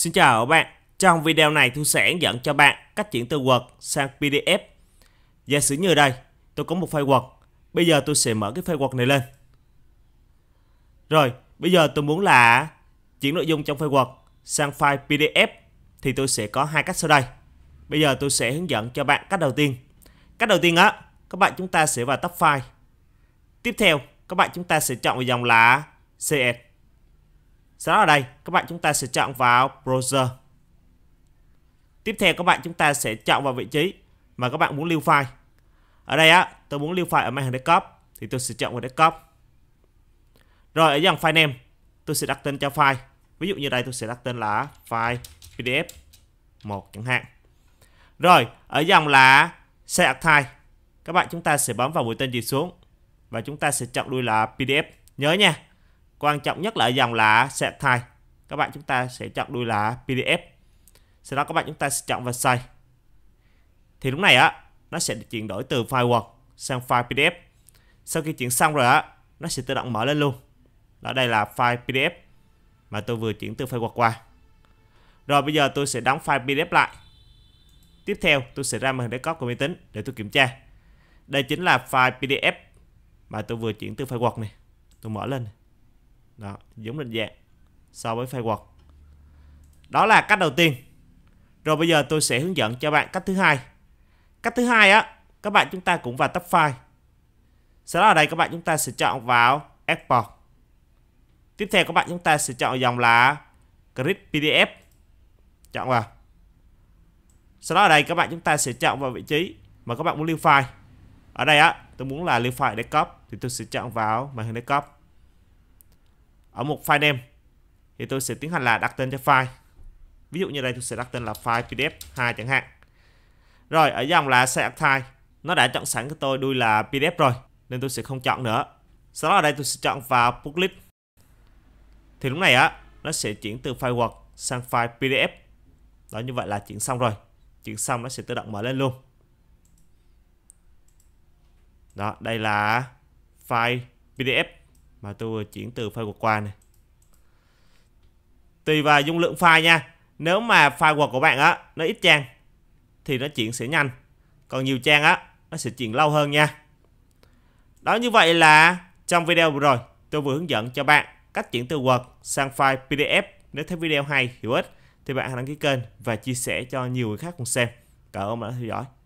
Xin chào các bạn, trong video này tôi sẽ dẫn cho bạn cách chuyển từ Word sang PDF. Giả sử như đây, tôi có một file Word. Bây giờ tôi sẽ mở cái file Word này lên. Rồi, bây giờ tôi muốn là chuyển nội dung trong file Word sang file PDF thì tôi sẽ có hai cách sau đây. Bây giờ tôi sẽ hướng dẫn cho bạn cách đầu tiên. Cách đầu tiên á, các bạn chúng ta sẽ vào tab file. Tiếp theo, các bạn chúng ta sẽ chọn vào dòng là CS sau đó ở đây, các bạn chúng ta sẽ chọn vào Browser. Tiếp theo các bạn chúng ta sẽ chọn vào vị trí mà các bạn muốn lưu file. Ở đây á, tôi muốn lưu file ở màn hình desktop thì tôi sẽ chọn vào desktop. Rồi ở dòng file name, tôi sẽ đặt tên cho file. Ví dụ như đây tôi sẽ đặt tên là file PDF 1 chẳng hạn. Rồi, ở dòng là Set Archive. Các bạn chúng ta sẽ bấm vào mũi tên gì xuống và chúng ta sẽ chọn đuôi là PDF. Nhớ nha, Quan trọng nhất là dòng là set type. Các bạn chúng ta sẽ chọn đuôi là PDF. Sau đó các bạn chúng ta sẽ chọn và save. Thì lúc này á, nó sẽ chuyển đổi từ file Word sang file PDF. Sau khi chuyển xong rồi á, nó sẽ tự động mở lên luôn. Đó đây là file PDF mà tôi vừa chuyển từ file Word qua. Rồi bây giờ tôi sẽ đóng file PDF lại. Tiếp theo tôi sẽ ra màn hình desktop của máy tính để tôi kiểm tra. Đây chính là file PDF mà tôi vừa chuyển từ file Word này. Tôi mở lên. Này đó giống định dạng so với firework đó là cách đầu tiên rồi bây giờ tôi sẽ hướng dẫn cho bạn cách thứ hai cách thứ hai á các bạn chúng ta cũng vào tab file sau đó ở đây các bạn chúng ta sẽ chọn vào export tiếp theo các bạn chúng ta sẽ chọn dòng là grid pdf chọn vào sau đó ở đây các bạn chúng ta sẽ chọn vào vị trí mà các bạn muốn lưu file ở đây á tôi muốn là lưu file để desktop thì tôi sẽ chọn vào màn hình để desktop ở một file name thì tôi sẽ tiến hành là đặt tên cho file ví dụ như đây tôi sẽ đặt tên là file pdf 2 chẳng hạn rồi ở dòng là select type nó đã chọn sẵn cho tôi đuôi là pdf rồi nên tôi sẽ không chọn nữa sau đó ở đây tôi sẽ chọn vào public thì lúc này á nó sẽ chuyển từ file word sang file pdf đó như vậy là chuyển xong rồi chuyển xong nó sẽ tự động mở lên luôn đó đây là file pdf mà tôi vừa chuyển từ file qua này tùy vào dung lượng file nha nếu mà file Word của bạn á nó ít trang thì nó chuyển sẽ nhanh còn nhiều trang á nó sẽ chuyển lâu hơn nha đó như vậy là trong video vừa rồi tôi vừa hướng dẫn cho bạn cách chuyển từ Word sang file PDF nếu thấy video hay hữu ích thì bạn hãy đăng ký kênh và chia sẻ cho nhiều người khác cùng xem cảm ơn bạn đã theo dõi